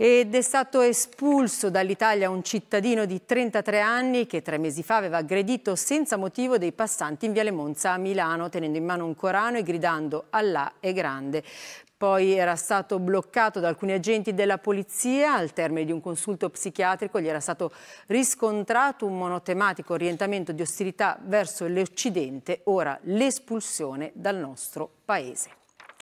Ed è stato espulso dall'Italia un cittadino di 33 anni che tre mesi fa aveva aggredito senza motivo dei passanti in Viale Monza a Milano tenendo in mano un Corano e gridando Allah è grande. Poi era stato bloccato da alcuni agenti della polizia, al termine di un consulto psichiatrico gli era stato riscontrato un monotematico orientamento di ostilità verso l'Occidente, ora l'espulsione dal nostro paese.